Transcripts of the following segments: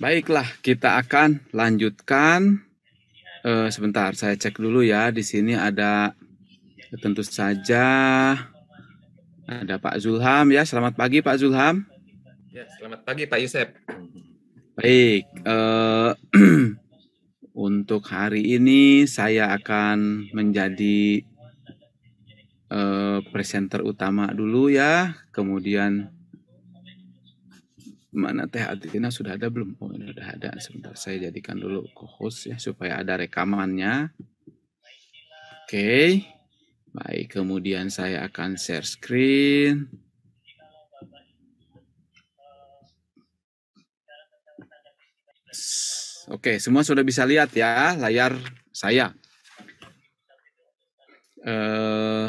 Baiklah, kita akan lanjutkan. E, sebentar, saya cek dulu ya. Di sini ada tentu saja ada Pak Zulham ya. Selamat pagi Pak Zulham. Ya, selamat pagi Pak Yusef. Baik, e, untuk hari ini saya akan menjadi e, presenter utama dulu ya. Kemudian mana Teh Adina sudah ada belum? Oh, ini sudah ada. Sebentar saya jadikan dulu co ya supaya ada rekamannya. Oke. Okay. Baik, kemudian saya akan share screen. Oke, semua sudah bisa lihat ya layar saya. Eh,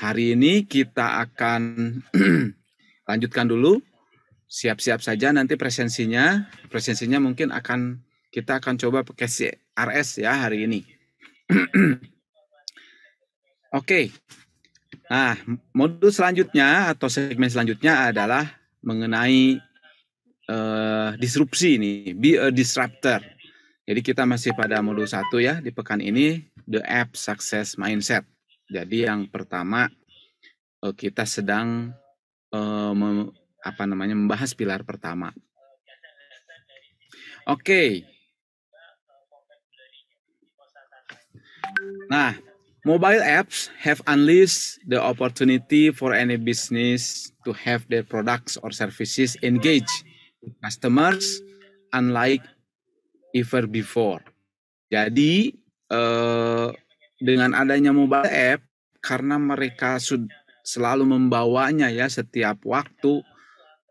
hari ini kita akan lanjutkan dulu siap-siap saja nanti presensinya. Presensinya mungkin akan kita akan coba pakai CRS ya hari ini. Oke. Okay. Nah, modul selanjutnya atau segmen selanjutnya adalah mengenai uh, disrupsi ini, be a disruptor. Jadi kita masih pada modul satu ya di pekan ini the app success mindset. Jadi yang pertama uh, kita sedang uh, apa namanya membahas pilar pertama. Oke. Okay. Nah, mobile apps have unleashed the opportunity for any business to have their products or services engage with customers unlike ever before. Jadi eh, dengan adanya mobile app karena mereka selalu membawanya ya setiap waktu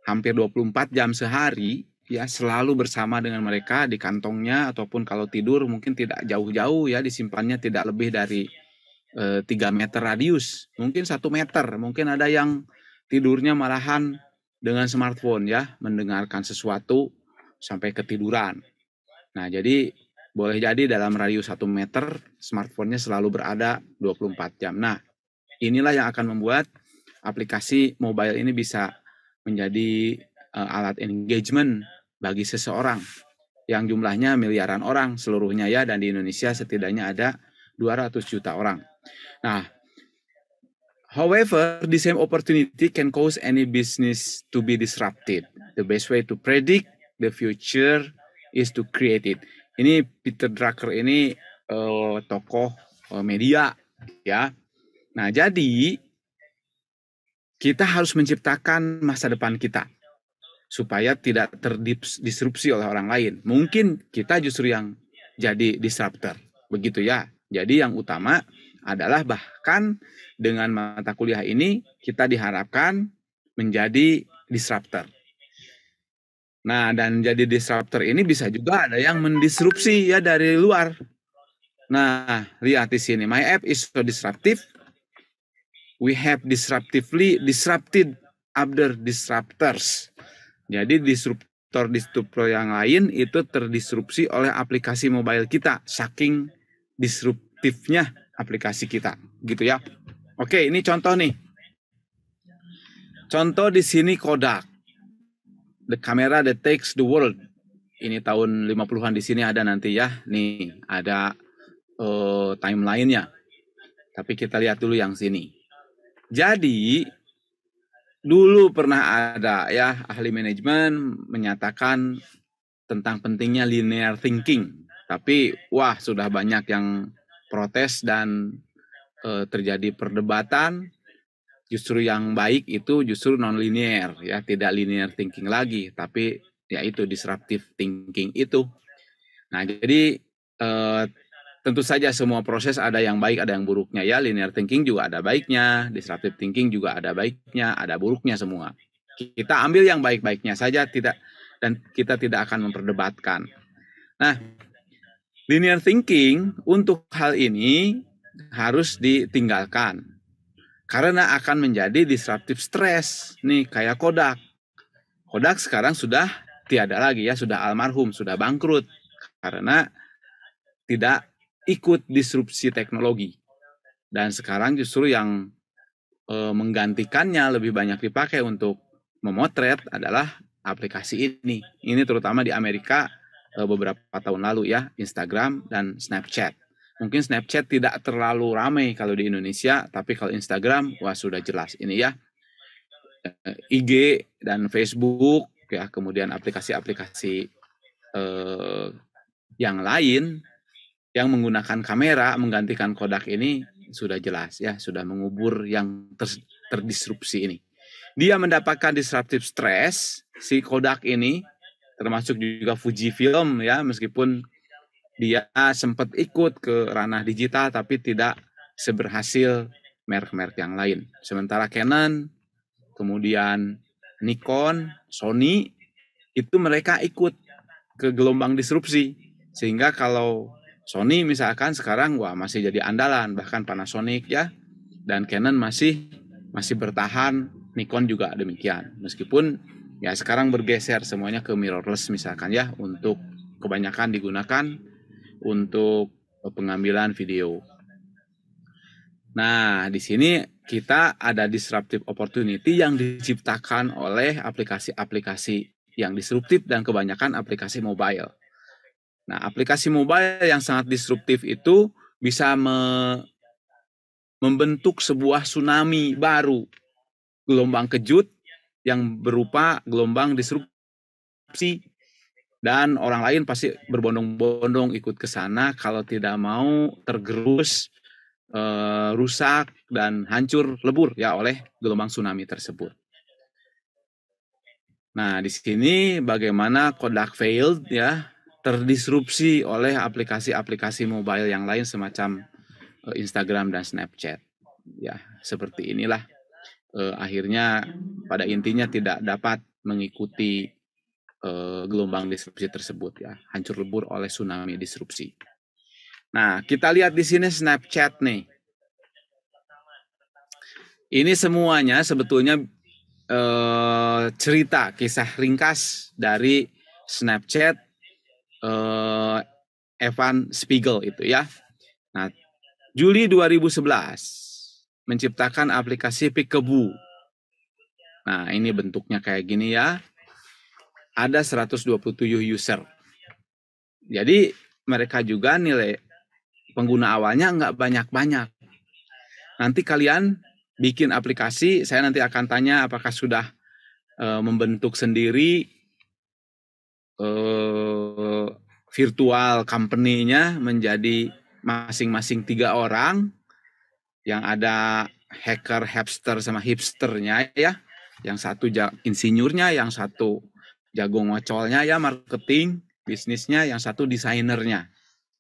hampir 24 jam sehari ya selalu bersama dengan mereka di kantongnya ataupun kalau tidur mungkin tidak jauh-jauh ya disimpannya tidak lebih dari e, eh, 3 meter radius mungkin satu meter mungkin ada yang tidurnya malahan dengan smartphone ya mendengarkan sesuatu sampai ketiduran nah jadi boleh jadi dalam radius 1 meter smartphone-nya selalu berada 24 jam nah inilah yang akan membuat aplikasi mobile ini bisa menjadi uh, alat engagement bagi seseorang yang jumlahnya miliaran orang seluruhnya ya dan di Indonesia setidaknya ada 200 juta orang. Nah, however, the same opportunity can cause any business to be disrupted. The best way to predict the future is to create it. Ini Peter Drucker ini uh, tokoh uh, media ya. Nah, jadi kita harus menciptakan masa depan kita supaya tidak terdisrupsi oleh orang lain. Mungkin kita justru yang jadi disruptor. Begitu ya. Jadi yang utama adalah bahkan dengan mata kuliah ini kita diharapkan menjadi disruptor. Nah, dan jadi disruptor ini bisa juga ada yang mendisrupsi ya dari luar. Nah, lihat di sini. My app is so disruptive we have disruptively disrupted other disruptors. Jadi disruptor-disruptor yang lain itu terdisrupsi oleh aplikasi mobile kita saking disruptifnya aplikasi kita, gitu ya. Oke, ini contoh nih. Contoh di sini Kodak. The camera that takes the world. Ini tahun 50-an di sini ada nanti ya. Nih, ada uh, timeline-nya. Tapi kita lihat dulu yang sini. Jadi dulu pernah ada ya ahli manajemen menyatakan tentang pentingnya linear thinking. Tapi wah sudah banyak yang protes dan e, terjadi perdebatan. Justru yang baik itu justru non linear ya, tidak linear thinking lagi, tapi yaitu disruptive thinking itu. Nah, jadi e, tentu saja semua proses ada yang baik, ada yang buruknya ya. Linear thinking juga ada baiknya, disruptive thinking juga ada baiknya, ada buruknya semua. Kita ambil yang baik-baiknya saja tidak dan kita tidak akan memperdebatkan. Nah, linear thinking untuk hal ini harus ditinggalkan karena akan menjadi disruptive stress nih kayak Kodak. Kodak sekarang sudah tiada lagi ya, sudah almarhum, sudah bangkrut karena tidak ikut disrupsi teknologi. Dan sekarang justru yang e, menggantikannya lebih banyak dipakai untuk memotret adalah aplikasi ini. Ini terutama di Amerika e, beberapa tahun lalu ya, Instagram dan Snapchat. Mungkin Snapchat tidak terlalu ramai kalau di Indonesia, tapi kalau Instagram wah sudah jelas ini ya. E, eh, IG dan Facebook ya, kemudian aplikasi-aplikasi e, yang lain yang menggunakan kamera menggantikan Kodak ini sudah jelas ya, sudah mengubur yang ter terdisrupsi ini. Dia mendapatkan disruptive stress si Kodak ini termasuk juga Fuji Film ya meskipun dia sempat ikut ke ranah digital tapi tidak seberhasil merek-merek yang lain. Sementara Canon, kemudian Nikon, Sony itu mereka ikut ke gelombang disrupsi sehingga kalau Sony misalkan sekarang wah masih jadi andalan bahkan Panasonic ya dan Canon masih masih bertahan Nikon juga demikian meskipun ya sekarang bergeser semuanya ke mirrorless misalkan ya untuk kebanyakan digunakan untuk pengambilan video. Nah, di sini kita ada disruptive opportunity yang diciptakan oleh aplikasi-aplikasi yang disruptif dan kebanyakan aplikasi mobile. Nah, aplikasi mobile yang sangat disruptif itu bisa me membentuk sebuah tsunami baru, gelombang kejut yang berupa gelombang disrupsi dan orang lain pasti berbondong-bondong ikut ke sana kalau tidak mau tergerus, e, rusak dan hancur lebur ya oleh gelombang tsunami tersebut. Nah, di sini bagaimana Kodak failed ya terdisrupsi oleh aplikasi-aplikasi mobile yang lain semacam eh, Instagram dan Snapchat. Ya, seperti inilah eh, akhirnya pada intinya tidak dapat mengikuti eh, gelombang disrupsi tersebut ya, hancur lebur oleh tsunami disrupsi. Nah, kita lihat di sini Snapchat nih. Ini semuanya sebetulnya eh, cerita kisah ringkas dari Snapchat uh, Evan Spiegel itu ya. Nah, Juli 2011 menciptakan aplikasi Pikebu. Nah, ini bentuknya kayak gini ya. Ada 127 user. Jadi mereka juga nilai pengguna awalnya nggak banyak-banyak. Nanti kalian bikin aplikasi, saya nanti akan tanya apakah sudah eh, membentuk sendiri eh, virtual company-nya menjadi masing-masing tiga orang yang ada hacker, hipster sama hipsternya ya. Yang satu insinyurnya, yang satu jago ngocolnya ya marketing, bisnisnya, yang satu desainernya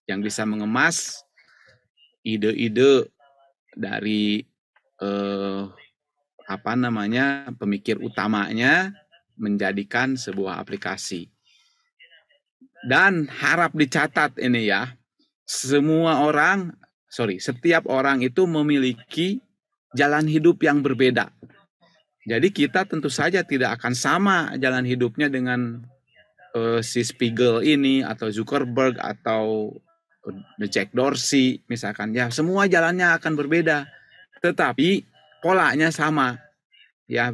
yang bisa mengemas ide-ide dari eh, apa namanya pemikir utamanya menjadikan sebuah aplikasi. Dan harap dicatat ini ya, semua orang, sorry, setiap orang itu memiliki jalan hidup yang berbeda. Jadi kita tentu saja tidak akan sama jalan hidupnya dengan uh, si Spiegel ini atau Zuckerberg atau The eh, Jack Dorsey misalkan. Ya semua jalannya akan berbeda, tetapi polanya sama. Ya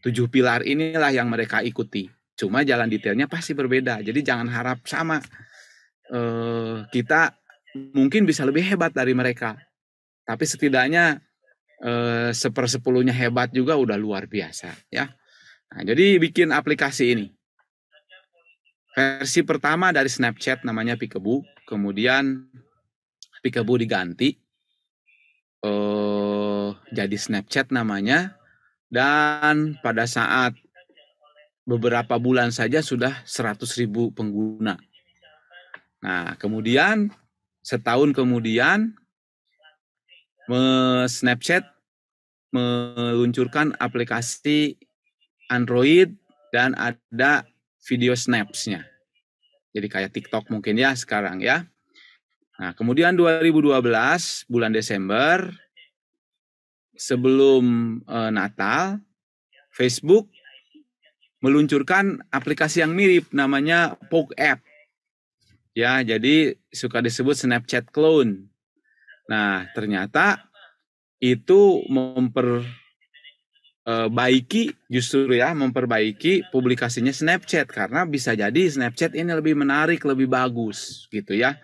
tujuh pilar inilah yang mereka ikuti. Cuma jalan detailnya pasti berbeda. Jadi jangan harap sama. Eh, kita mungkin bisa lebih hebat dari mereka. Tapi setidaknya eh, sepersepuluhnya hebat juga udah luar biasa ya. Nah, jadi bikin aplikasi ini. Versi pertama dari Snapchat namanya Pikebu kemudian Pikebu diganti eh, jadi Snapchat namanya dan pada saat beberapa bulan saja sudah 100.000 pengguna. Nah, kemudian setahun kemudian Snapchat meluncurkan aplikasi Android dan ada video snaps-nya. Jadi kayak TikTok mungkin ya sekarang ya. Nah, kemudian 2012 bulan Desember sebelum eh, Natal Facebook meluncurkan aplikasi yang mirip namanya Poke App. Ya, jadi suka disebut Snapchat clone. Nah, ternyata itu memperbaiki e, justru ya memperbaiki publikasinya Snapchat karena bisa jadi Snapchat ini lebih menarik, lebih bagus gitu ya.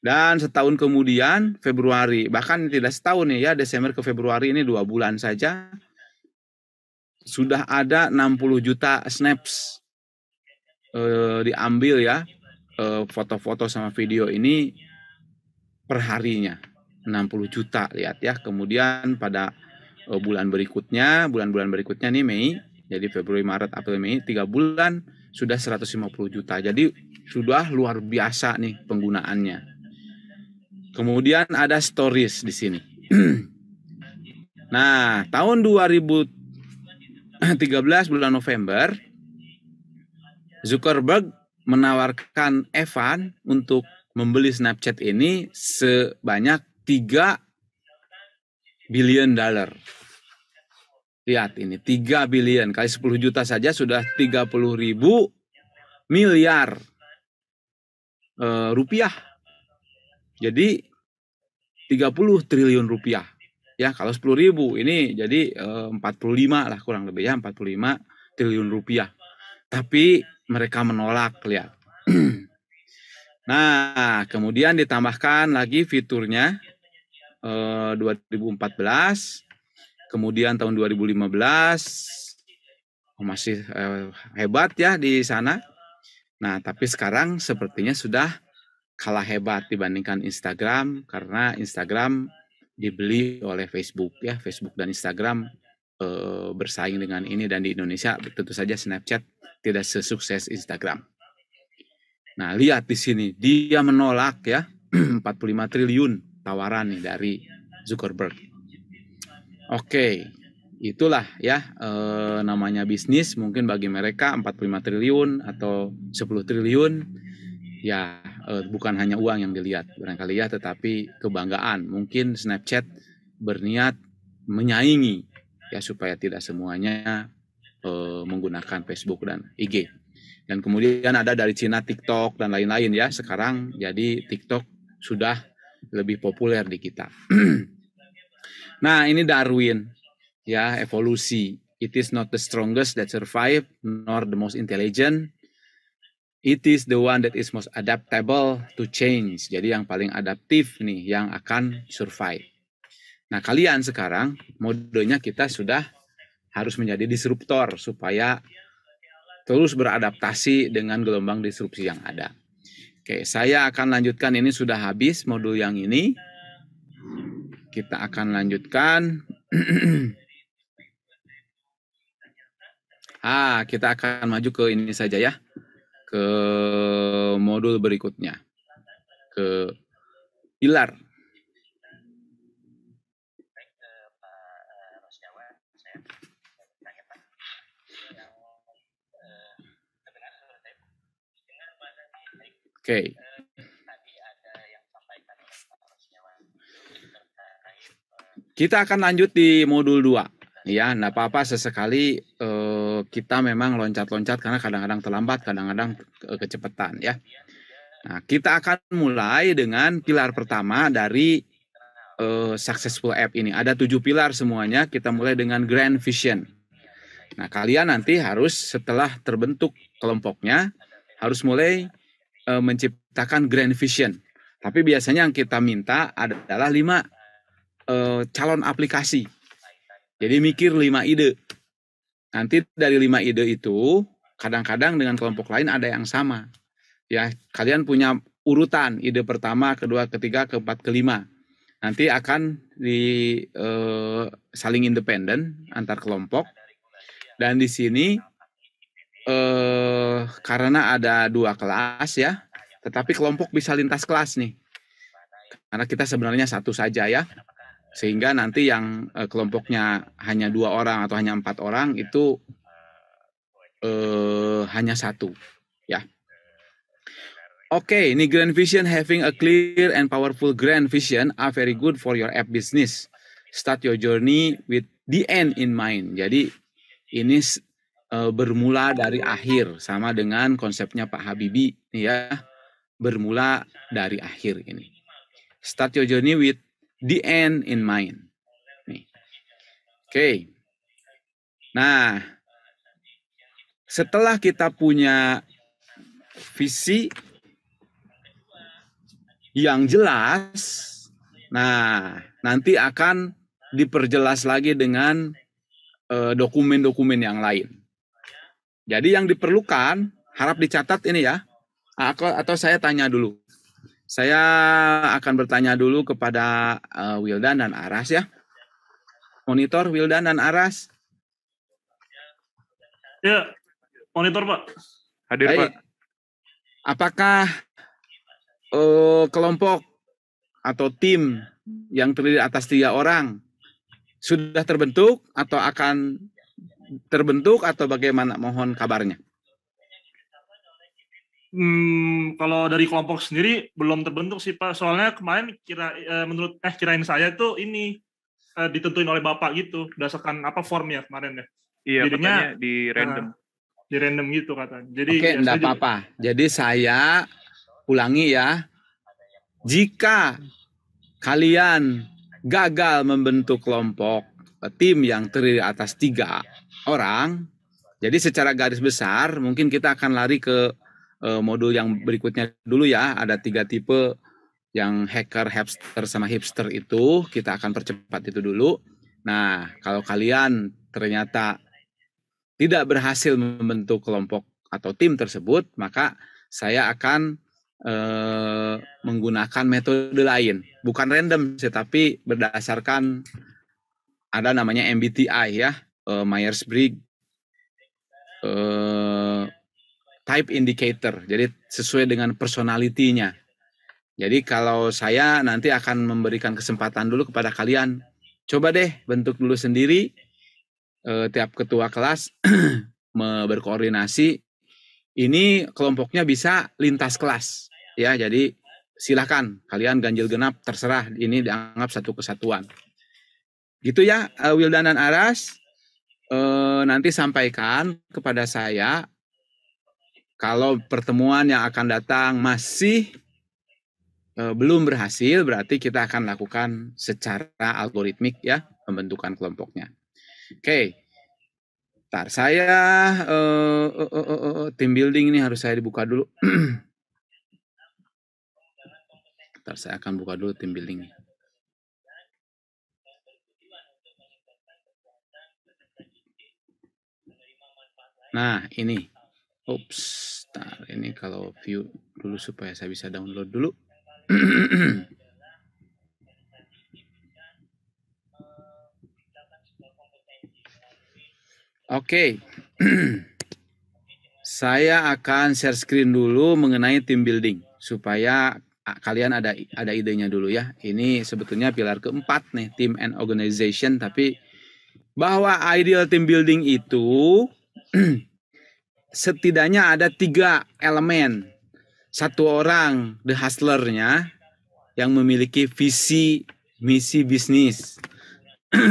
Dan setahun kemudian Februari, bahkan tidak setahun ya, Desember ke Februari ini dua bulan saja, sudah ada 60 juta snaps eh, diambil ya eh, foto-foto sama video ini perharinya 60 juta lihat ya kemudian pada eh, bulan berikutnya bulan-bulan berikutnya nih Mei jadi Februari Maret April Mei tiga bulan sudah 150 juta jadi sudah luar biasa nih penggunaannya kemudian ada stories di sini nah tahun 2000 13 bulan November, Zuckerberg menawarkan Evan untuk membeli Snapchat ini sebanyak 3 billion dollar. Lihat ini, 3 billion kali 10 juta saja sudah 30 ribu miliar eh, rupiah. Jadi 30 triliun rupiah ya kalau 10 ribu ini jadi e, eh, 45 lah kurang lebih ya 45 triliun rupiah tapi mereka menolak lihat nah kemudian ditambahkan lagi fiturnya e, eh, 2014 kemudian tahun 2015 masih e, hebat ya di sana nah tapi sekarang sepertinya sudah kalah hebat dibandingkan Instagram karena Instagram dibeli oleh Facebook ya Facebook dan Instagram eh, bersaing dengan ini dan di Indonesia tentu saja Snapchat tidak sesukses Instagram. Nah lihat di sini dia menolak ya 45 triliun tawaran nih dari Zuckerberg. Oke itulah ya eh, namanya bisnis mungkin bagi mereka 45 triliun atau 10 triliun ya uh, bukan hanya uang yang dilihat barangkali ya tetapi kebanggaan mungkin Snapchat berniat menyaingi ya supaya tidak semuanya uh, menggunakan Facebook dan IG dan kemudian ada dari Cina TikTok dan lain-lain ya sekarang jadi TikTok sudah lebih populer di kita nah ini Darwin ya evolusi it is not the strongest that survive nor the most intelligent It is the one that is most adaptable to change. Jadi yang paling adaptif nih yang akan survive. Nah, kalian sekarang modenya kita sudah harus menjadi disruptor supaya terus beradaptasi dengan gelombang disrupsi yang ada. Oke, saya akan lanjutkan ini sudah habis modul yang ini. Kita akan lanjutkan Ah, kita akan maju ke ini saja ya ke modul berikutnya, ke pilar. Oke. Okay. Kita akan lanjut di modul 2. Ya, enggak apa-apa sesekali eh, kita memang loncat-loncat karena kadang-kadang terlambat, kadang-kadang eh, kecepatan ya. Nah, kita akan mulai dengan pilar pertama dari uh, successful app ini. Ada tujuh pilar semuanya. Kita mulai dengan grand vision. Nah, kalian nanti harus setelah terbentuk kelompoknya harus mulai uh, menciptakan grand vision. Tapi biasanya yang kita minta adalah lima uh, calon aplikasi. Jadi mikir lima ide Nanti dari lima ide itu, kadang-kadang dengan kelompok lain ada yang sama. Ya, kalian punya urutan ide pertama, kedua, ketiga, keempat, kelima. Nanti akan di eh, saling independen antar kelompok. Dan di sini eh, karena ada dua kelas ya, tetapi kelompok bisa lintas kelas nih. Karena kita sebenarnya satu saja ya sehingga nanti yang uh, kelompoknya hanya dua orang atau hanya empat orang itu uh, hanya satu ya oke okay, ini grand vision having a clear and powerful grand vision are very good for your app business start your journey with the end in mind jadi ini uh, bermula dari akhir sama dengan konsepnya Pak Habibie ya bermula dari akhir ini start your journey with the end in mind. Oke. Okay. Nah, setelah kita punya visi yang jelas, nah nanti akan diperjelas lagi dengan eh, dokumen-dokumen yang lain. Jadi yang diperlukan harap dicatat ini ya. Atau saya tanya dulu. Saya akan bertanya dulu kepada uh, eh, Wildan dan Aras ya. Monitor Wildan dan Aras. Ya, monitor Pak. Hadir Baik. Pak. Apakah uh, kelompok atau tim yang terdiri atas tiga orang sudah terbentuk atau akan terbentuk atau bagaimana? Mohon kabarnya. Hmm, kalau dari kelompok sendiri belum terbentuk sih Pak. Soalnya kemarin kira eh, menurut eh kirain saya tuh ini eh, ditentuin oleh Bapak gitu berdasarkan apa formnya kemarin ya. Iya, Jadinya di eh, random. Uh, di random gitu kata. Jadi Oke, enggak apa-apa. Jadi saya ulangi ya. Jika kalian gagal membentuk kelompok eh, tim yang terdiri atas tiga orang, jadi secara garis besar mungkin kita akan lari ke Eh, modul yang berikutnya dulu ya. Ada tiga tipe yang hacker, hipster, sama hipster itu. Kita akan percepat itu dulu. Nah, kalau kalian ternyata tidak berhasil membentuk kelompok atau tim tersebut, maka saya akan eh, menggunakan metode lain, bukan random tetapi berdasarkan ada namanya MBTI ya, eh, Myers Briggs, eh, type indicator. Jadi sesuai dengan personalitinya. Jadi kalau saya nanti akan memberikan kesempatan dulu kepada kalian, coba deh bentuk dulu sendiri eh, tiap ketua kelas berkoordinasi. Ini kelompoknya bisa lintas kelas, ya. Jadi silahkan kalian ganjil genap terserah ini dianggap satu kesatuan. Gitu ya, eh, Wildan dan Aras. Eh, nanti sampaikan kepada saya kalau pertemuan yang akan datang masih e, belum berhasil, berarti kita akan lakukan secara algoritmik ya pembentukan kelompoknya. Oke, okay. tar saya uh, eh, uh, eh, uh, uh, tim building ini harus saya dibuka dulu. tar saya akan buka dulu tim building. ini. Nah, ini. Oops, tar ini kalau view dulu supaya saya bisa download dulu. Oke. Saya akan share screen dulu mengenai team building supaya kalian ada ada idenya dulu ya. Ini sebetulnya pilar keempat nih, team and organization tapi bahwa ideal team building itu setidaknya ada tiga elemen. Satu orang the hustlernya yang memiliki visi misi bisnis.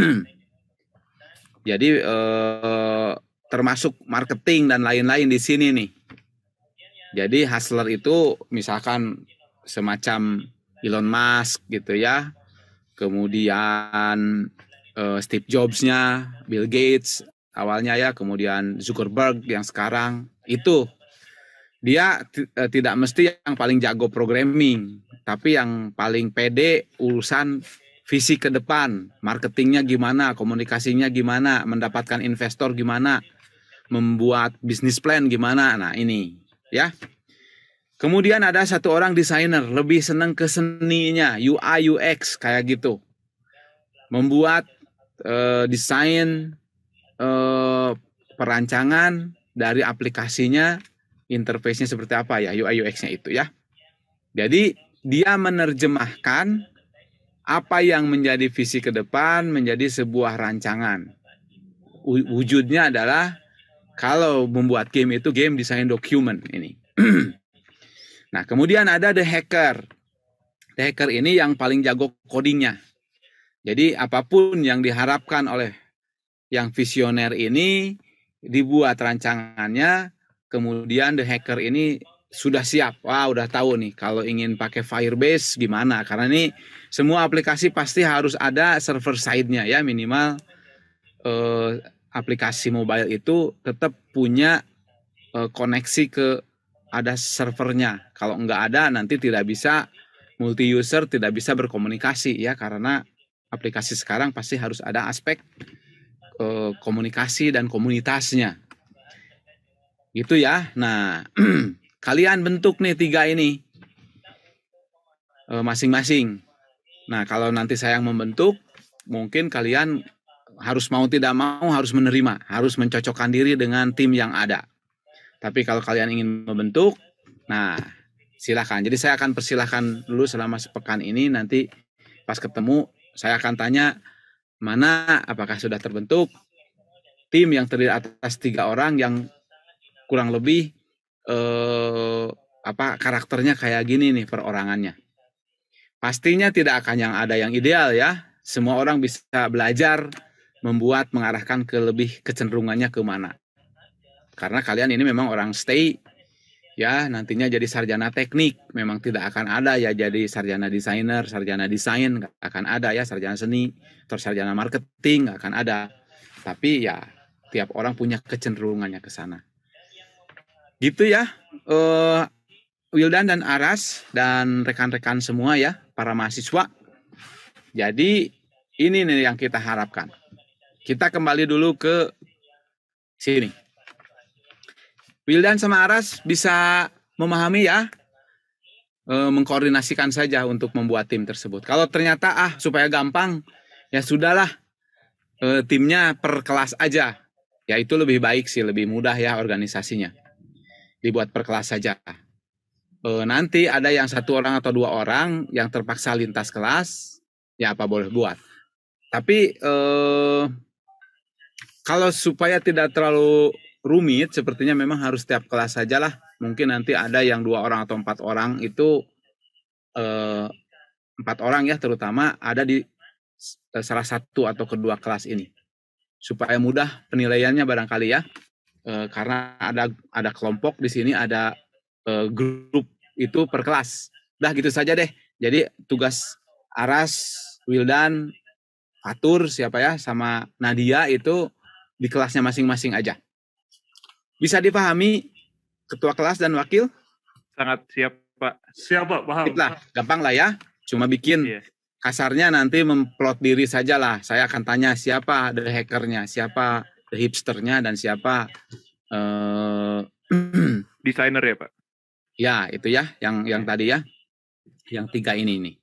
Jadi eh, termasuk marketing dan lain-lain di sini nih. Jadi hustler itu misalkan semacam Elon Musk gitu ya, kemudian eh, Steve Jobs-nya, Bill Gates awalnya ya, kemudian Zuckerberg yang sekarang itu dia eh, tidak mesti yang paling jago programming, tapi yang paling pede urusan visi ke depan, marketingnya gimana, komunikasinya gimana, mendapatkan investor gimana, membuat bisnis plan gimana. Nah, ini ya. Kemudian ada satu orang desainer lebih seneng ke seninya, UI UX kayak gitu. Membuat uh, desain Eh, perancangan dari aplikasinya, interface-nya seperti apa ya, UI UX-nya itu ya. Jadi dia menerjemahkan apa yang menjadi visi ke depan menjadi sebuah rancangan. Wujudnya adalah kalau membuat game itu game design document ini. nah, kemudian ada the hacker. The hacker ini yang paling jago codingnya. Jadi apapun yang diharapkan oleh yang visioner ini dibuat rancangannya, kemudian the hacker ini sudah siap, wah udah tahu nih kalau ingin pakai Firebase gimana? Karena ini semua aplikasi pasti harus ada server side-nya ya minimal eh, aplikasi mobile itu tetap punya eh, koneksi ke ada servernya. Kalau nggak ada nanti tidak bisa multi user tidak bisa berkomunikasi ya karena aplikasi sekarang pasti harus ada aspek Eh, komunikasi dan komunitasnya. Gitu ya. Nah, kalian bentuk nih tiga ini eh, masing-masing. Nah, kalau nanti saya yang membentuk, mungkin kalian harus mau tidak mau harus menerima, harus mencocokkan diri dengan tim yang ada. Tapi kalau kalian ingin membentuk, nah silahkan. Jadi saya akan persilahkan dulu selama sepekan ini, nanti pas ketemu saya akan tanya mana apakah sudah terbentuk tim yang terdiri atas tiga orang yang kurang lebih eh, apa karakternya kayak gini nih perorangannya. Pastinya tidak akan yang ada yang ideal ya. Semua orang bisa belajar membuat mengarahkan ke lebih kecenderungannya kemana. Karena kalian ini memang orang stay ya nantinya jadi sarjana teknik memang tidak akan ada ya jadi sarjana desainer sarjana desain nggak akan ada ya sarjana seni atau sarjana marketing nggak akan ada tapi ya tiap orang punya kecenderungannya ke sana gitu ya uh, Wildan dan Aras dan rekan-rekan semua ya para mahasiswa jadi ini nih yang kita harapkan kita kembali dulu ke sini Wildan sama Aras bisa memahami ya e, mengkoordinasikan saja untuk membuat tim tersebut. Kalau ternyata ah supaya gampang ya sudahlah e, timnya per kelas aja. Ya itu lebih baik sih, lebih mudah ya organisasinya. Dibuat per kelas saja. E, nanti ada yang satu orang atau dua orang yang terpaksa lintas kelas, ya apa boleh buat. Tapi e, kalau supaya tidak terlalu rumit sepertinya memang harus setiap kelas saja lah mungkin nanti ada yang dua orang atau empat orang itu eh, empat orang ya terutama ada di eh, salah satu atau kedua kelas ini supaya mudah penilaiannya barangkali ya eh, karena ada ada kelompok di sini ada eh, grup itu per kelas dah gitu saja deh jadi tugas Aras Wildan Fatur siapa ya sama Nadia itu di kelasnya masing-masing aja bisa dipahami ketua kelas dan wakil? Sangat siap, Pak. Siap, Pak. Paham. Lah, gampang lah ya. Cuma bikin yeah. kasarnya nanti memplot diri saja lah. Saya akan tanya siapa the hackernya, siapa the hipsternya, dan siapa uh, eh, desainer ya, Pak. Ya, itu ya yang yang tadi ya. Yang tiga ini nih.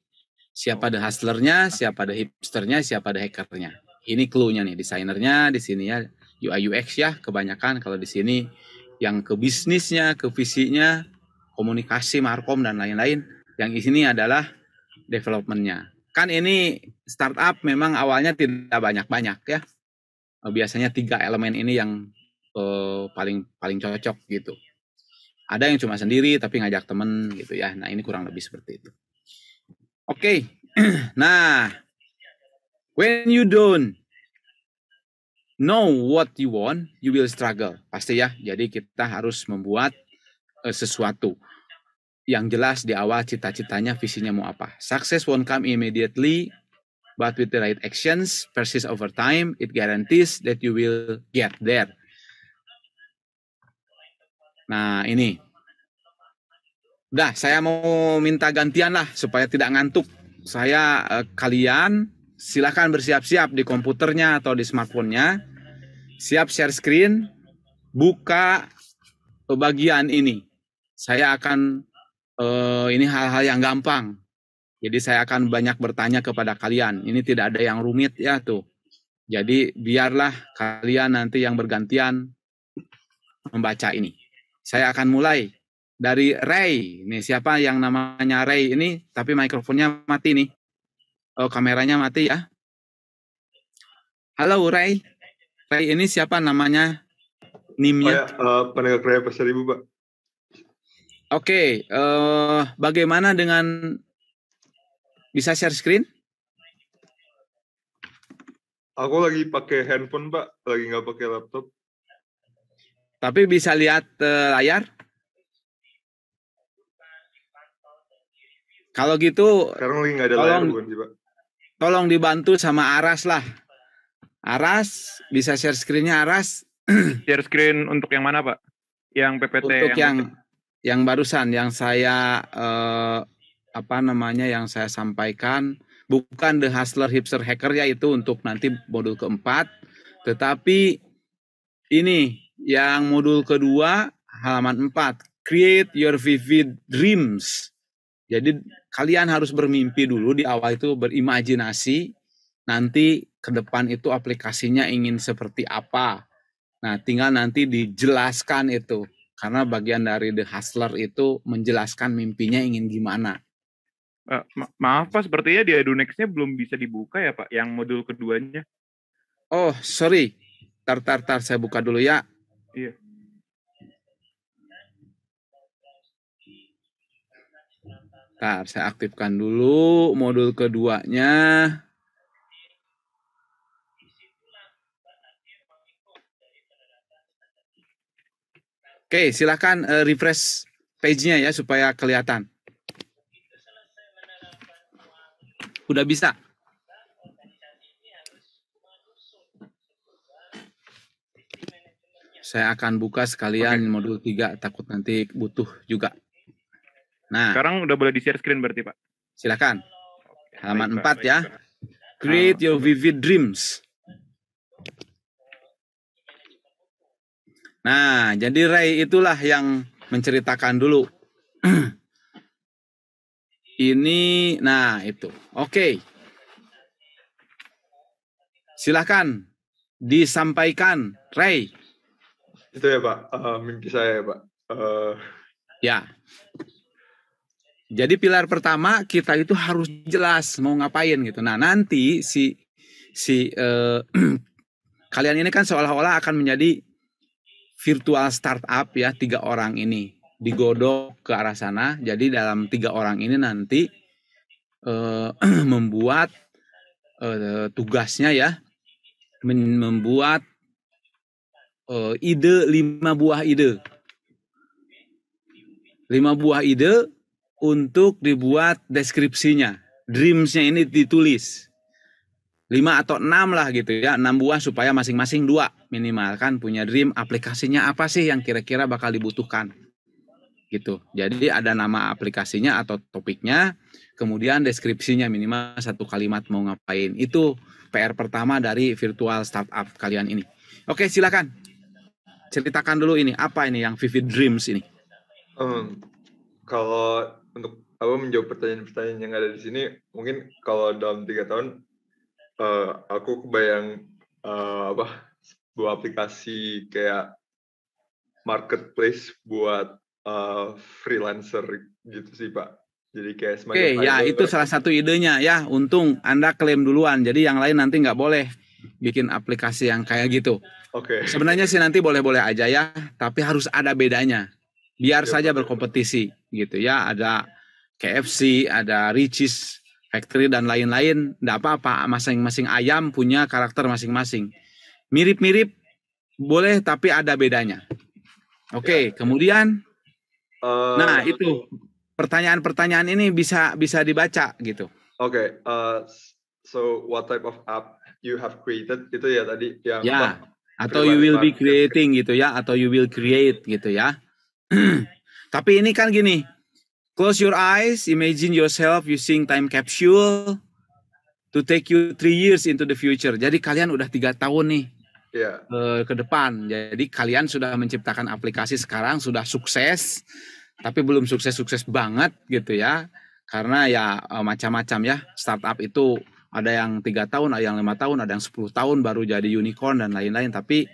Siapa the hustlernya, siapa the hipsternya, siapa the hackernya. Ini clue-nya nih, desainernya di sini ya, UI UX ya kebanyakan kalau di sini yang ke bisnisnya, ke visinya, komunikasi, markom dan lain-lain. Yang di sini adalah developmentnya. Kan ini startup memang awalnya tidak banyak-banyak ya. Biasanya tiga elemen ini yang eh, paling paling cocok gitu. Ada yang cuma sendiri tapi ngajak temen gitu ya. Nah ini kurang lebih seperti itu. Oke, okay. nah when you don't know what you want, you will struggle. Pasti ya. Jadi kita harus membuat uh, sesuatu yang jelas di awal cita-citanya, visinya mau apa. Success won't come immediately, but with the right actions, persist over time, it guarantees that you will get there. Nah, ini. Dah, saya mau minta gantian lah supaya tidak ngantuk. Saya eh, kalian silahkan bersiap-siap di komputernya atau di smartphone-nya. Siap share screen, buka bagian ini. Saya akan eh, ini hal-hal yang gampang. Jadi saya akan banyak bertanya kepada kalian. Ini tidak ada yang rumit ya tuh. Jadi biarlah kalian nanti yang bergantian membaca ini. Saya akan mulai dari Ray. Ini siapa yang namanya Ray ini tapi mikrofonnya mati nih. Oh, kameranya mati ya. Halo Ray. Ray ini siapa namanya? Nimnya? Oh ya, uh, pendengar Ray Pasar Ibu, Pak. Oke, okay, uh, eh, bagaimana dengan bisa share screen? Aku lagi pakai handphone, Pak. Lagi nggak pakai laptop. Tapi bisa lihat uh, layar? Kalau gitu, Sekarang lagi nggak ada tolong, layar, bukan Pak? Tolong dibantu sama Aras lah. Aras, bisa share screen-nya Aras. share screen untuk yang mana, Pak? Yang PPT untuk yang yang, yang barusan yang saya eh, apa namanya yang saya sampaikan bukan The Hustler Hipster Hacker ya itu untuk nanti modul keempat, tetapi ini yang modul kedua halaman 4 create your vivid dreams. Jadi kalian harus bermimpi dulu di awal itu berimajinasi. Nanti ke depan itu aplikasinya ingin seperti apa. Nah, tinggal nanti dijelaskan itu. Karena bagian dari The Hustler itu menjelaskan mimpinya ingin gimana. Uh, ma maaf Pak, sepertinya di Edunexnya belum bisa dibuka ya Pak, yang modul keduanya. Oh, sorry. Tar, tar, tar, saya buka dulu ya. Iya. Tar, saya aktifkan dulu modul keduanya. Oke, silahkan uh, eh, refresh page-nya ya supaya kelihatan. Udah bisa? Saya akan buka sekalian okay. modul 3 takut nanti butuh juga. Nah, sekarang udah boleh di-share screen berarti, Pak. Silakan. Halaman empat 4 ya. Create your vivid dreams. Nah, jadi Ray itulah yang menceritakan dulu. Ini, nah itu. Oke. Okay. Silahkan disampaikan, Ray. Itu ya Pak, uh, mimpi saya ya Pak. Uh... Ya. Jadi pilar pertama kita itu harus jelas mau ngapain gitu. Nah nanti si si uh, kalian ini kan seolah-olah akan menjadi virtual startup ya tiga orang ini digodok ke arah sana. Jadi dalam tiga orang ini nanti uh, membuat uh, tugasnya ya membuat uh, ide lima buah ide, lima buah ide untuk dibuat deskripsinya, dreamsnya ini ditulis lima atau enam lah gitu ya, enam buah supaya masing-masing dua minimal kan punya dream aplikasinya apa sih yang kira-kira bakal dibutuhkan gitu. Jadi ada nama aplikasinya atau topiknya, kemudian deskripsinya minimal satu kalimat mau ngapain. Itu PR pertama dari virtual startup kalian ini. Oke, silakan. Ceritakan dulu ini apa ini yang Vivid Dreams ini? Um, kalau untuk apa menjawab pertanyaan-pertanyaan yang ada di sini, mungkin kalau dalam tiga tahun uh, aku kebayang uh, apa sebuah aplikasi kayak marketplace buat uh, freelancer gitu sih pak. Jadi kayak semacam. Oke, okay, ya itu salah satu idenya ya. Untung Anda klaim duluan. Jadi yang lain nanti nggak boleh bikin aplikasi yang kayak gitu. Oke. Okay. Sebenarnya sih nanti boleh-boleh aja ya, tapi harus ada bedanya. Biar ya, saja berkompetisi gitu ya. Ada KFC, ada Ricis, factory dan lain-lain tidak apa-apa masing-masing ayam punya karakter masing-masing mirip-mirip boleh tapi ada bedanya oke okay, ya. kemudian uh, nah itu pertanyaan-pertanyaan ini bisa bisa dibaca gitu oke okay, uh, eh, so what type of app you have created itu ya tadi yang ya atau you will be creating gitu ya atau you will create gitu ya tapi ini kan gini Close your eyes, imagine yourself using time capsule to take you three years into the future. Jadi kalian udah tiga tahun nih yeah. Iya. ke, depan. Jadi kalian sudah menciptakan aplikasi sekarang sudah sukses, tapi belum sukses-sukses banget gitu ya. Karena ya eh, macam-macam ya startup itu ada yang tiga tahun, ada yang lima tahun, ada yang 10 tahun baru jadi unicorn dan lain-lain. Tapi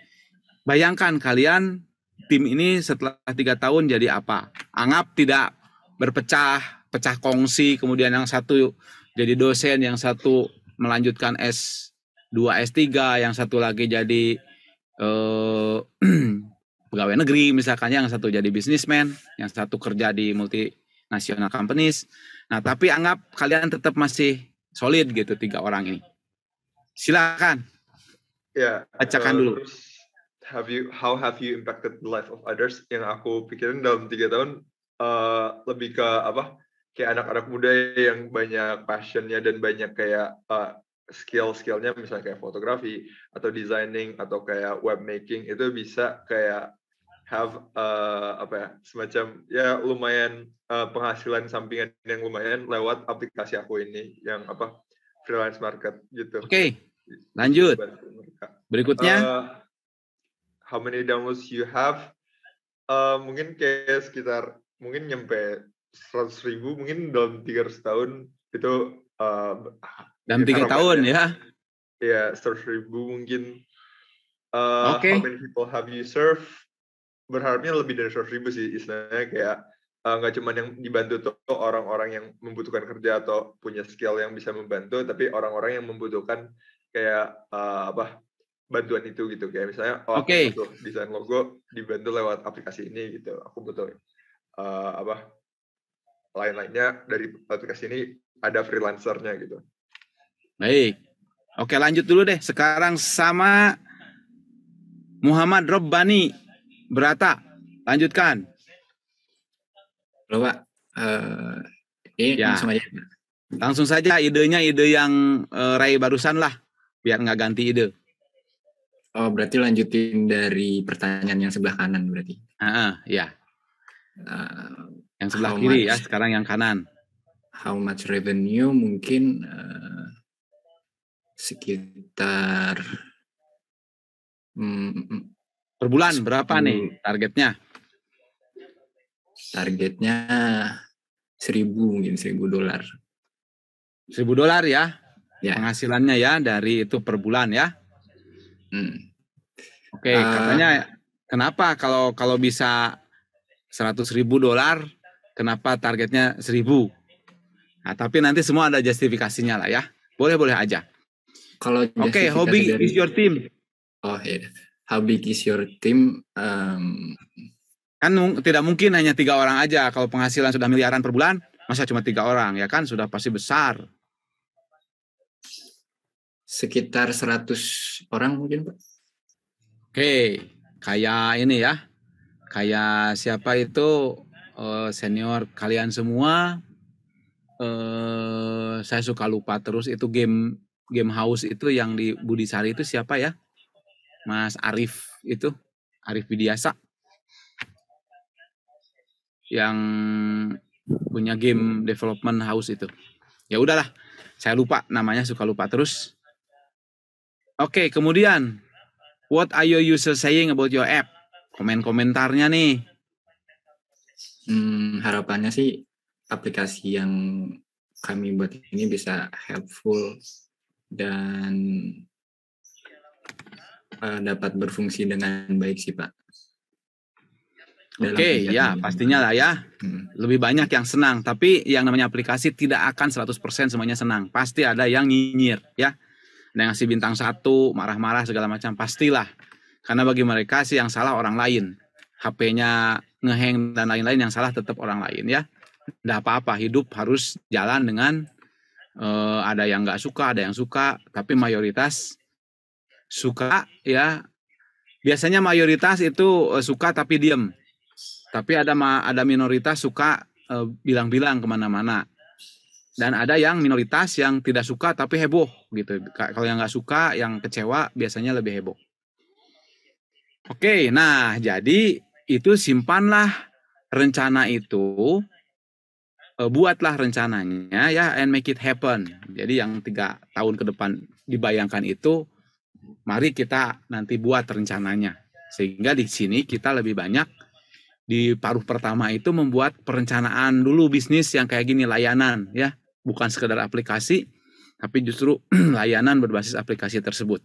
bayangkan kalian tim ini setelah tiga tahun jadi apa? Anggap tidak berpecah, pecah kongsi, kemudian yang satu jadi dosen, yang satu melanjutkan S2, S3, yang satu lagi jadi eh, pegawai negeri misalkan, yang satu jadi bisnismen, yang satu kerja di multinasional companies. Nah, tapi anggap kalian tetap masih solid gitu tiga orang ini. Silakan. Ya, bacakan dulu. Eh, have you how have you impacted the life of others? Yang aku pikirin dalam tiga tahun uh, lebih ke apa kayak anak-anak muda yang banyak passionnya dan banyak kayak uh, skill-skillnya misalnya kayak fotografi atau designing atau kayak web making itu bisa kayak have uh, apa ya semacam ya lumayan uh, penghasilan sampingan yang lumayan lewat aplikasi aku ini yang apa freelance market gitu. Oke, okay, lanjut. Berikutnya, uh, how many downloads you have? Uh, mungkin kayak sekitar mungkin nyampe seratus ribu mungkin dalam 300 tahun itu uh, dalam tiga tahun ya ya 100 iya, ribu mungkin uh, okay. how many people have you serve berharapnya lebih dari seratus ribu sih istilahnya kayak nggak uh, cuma yang dibantu tuh orang-orang yang membutuhkan kerja atau punya skill yang bisa membantu tapi orang-orang yang membutuhkan kayak uh, apa bantuan itu gitu kayak misalnya oh okay. aku butuh desain logo dibantu lewat aplikasi ini gitu aku butuh uh, apa lain-lainnya dari aplikasi ini ada freelancernya gitu. Baik. Oke lanjut dulu deh. Sekarang sama Muhammad Robbani Berata. Lanjutkan. Halo Pak. Uh, ini ya. langsung aja. Langsung saja idenya ide yang uh, eh, Rai barusan lah. Biar nggak ganti ide. Oh berarti lanjutin dari pertanyaan yang sebelah kanan berarti. Ah uh, ya. Uh, yang sebelah kiri ya, much, ya sekarang yang kanan how much revenue mungkin uh, sekitar mm, mm per bulan berapa nih targetnya targetnya seribu mungkin seribu dolar seribu dolar ya yeah. penghasilannya ya dari itu per bulan ya. Hmm. Oke, okay, uh, katanya kenapa kalau kalau bisa 100 ribu dolar, kenapa targetnya 1000? Nah, tapi nanti semua ada justifikasinya lah ya. Boleh-boleh aja. Kalau Oke, okay, hobi dari, is your team. Oh iya. Hobi is your team. Um... Kan tidak mungkin hanya tiga orang aja. Kalau penghasilan sudah miliaran per bulan, masa cuma tiga orang ya kan? Sudah pasti besar. Sekitar 100 orang mungkin Pak. Oke, okay. kayak ini ya kayak siapa itu uh, senior kalian semua uh, saya suka lupa terus itu game game house itu yang di Budi Sari itu siapa ya Mas Arif itu Arif Widiasa yang punya game development house itu ya udahlah saya lupa namanya suka lupa terus oke okay, kemudian what are your user saying about your app komen-komentarnya nih. Hmm, harapannya sih aplikasi yang kami buat ini bisa helpful dan uh, dapat berfungsi dengan baik sih Pak. Oke, okay, ya pastinya lah ya. Hmm. Lebih banyak yang senang, tapi yang namanya aplikasi tidak akan 100% semuanya senang. Pasti ada yang nyinyir ya. Ada yang ngasih bintang satu, marah-marah segala macam, pastilah. Karena bagi mereka sih yang salah orang lain. HP-nya ngeheng dan lain-lain yang salah tetap orang lain ya. Tidak apa-apa, hidup harus jalan dengan uh, ada yang nggak suka, ada yang suka, tapi mayoritas suka ya. Biasanya mayoritas itu uh, suka tapi diem. Tapi ada ada minoritas suka bilang eh, bilang-bilang kemana-mana dan ada yang minoritas yang tidak suka tapi heboh gitu kalau yang nggak suka yang kecewa biasanya lebih heboh Oke, nah jadi itu simpanlah rencana itu, eh, buatlah rencananya ya, and make it happen. Jadi yang tiga tahun ke depan dibayangkan itu, mari kita nanti buat rencananya. Sehingga di sini kita lebih banyak di paruh pertama itu membuat perencanaan dulu bisnis yang kayak gini layanan ya, bukan sekedar aplikasi, tapi justru layanan berbasis aplikasi tersebut.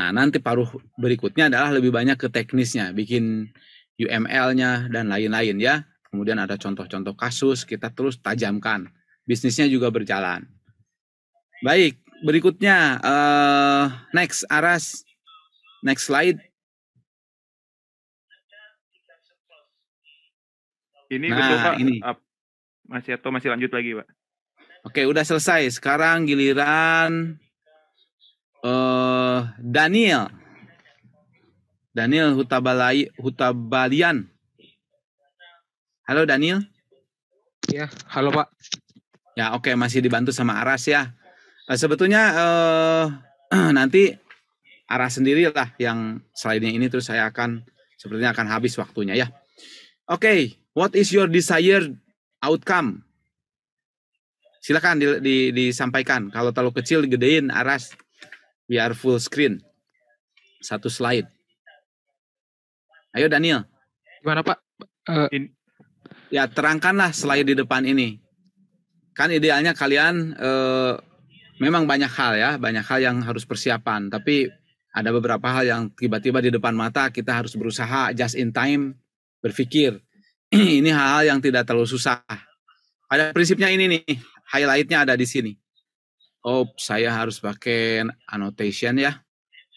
Nah, nanti paruh berikutnya adalah lebih banyak ke teknisnya, bikin UML-nya dan lain-lain ya. Kemudian ada contoh-contoh kasus, kita terus tajamkan. Bisnisnya juga berjalan. Baik, berikutnya uh, next Aras. Next slide. Ini nah, betul, Pak. Ini. Masih atau masih lanjut lagi, Pak? Oke, udah selesai. Sekarang giliran uh, Daniel Daniel Hutabalai Hutabalian Halo Daniel Ya halo Pak Ya oke okay, masih dibantu sama Aras ya nah, sebetulnya uh, nanti Aras sendirilah yang selainnya ini terus saya akan sepertinya akan habis waktunya ya Oke okay, what is your desired outcome silakan di, di, disampaikan kalau terlalu kecil gedein Aras biar full screen. Satu slide. Ayo Daniel. Gimana Pak? Uh, Ya terangkanlah slide di depan ini. Kan idealnya kalian uh, memang banyak hal ya, banyak hal yang harus persiapan. Tapi ada beberapa hal yang tiba-tiba di depan mata kita harus berusaha just in time berpikir. ini hal-hal yang tidak terlalu susah. ada prinsipnya ini nih, highlightnya ada di sini oh saya harus pakai annotation ya.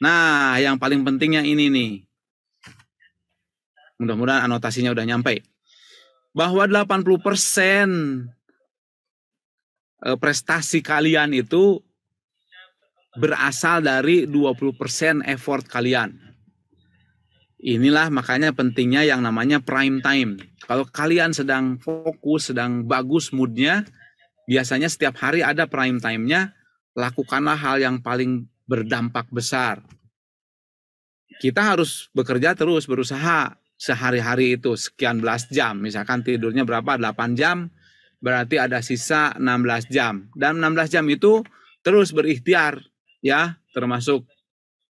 Nah, yang paling pentingnya ini nih. Mudah-mudahan anotasinya udah nyampe. Bahwa 80% e, prestasi kalian itu berasal dari 20% effort kalian. Inilah makanya pentingnya yang namanya prime time. Kalau kalian sedang fokus, sedang bagus moodnya, biasanya setiap hari ada prime time-nya, lakukanlah hal yang paling berdampak besar. Kita harus bekerja terus, berusaha sehari-hari itu sekian belas jam. Misalkan tidurnya berapa? 8 jam. Berarti ada sisa 16 jam. Dan 16 jam itu terus berikhtiar ya, termasuk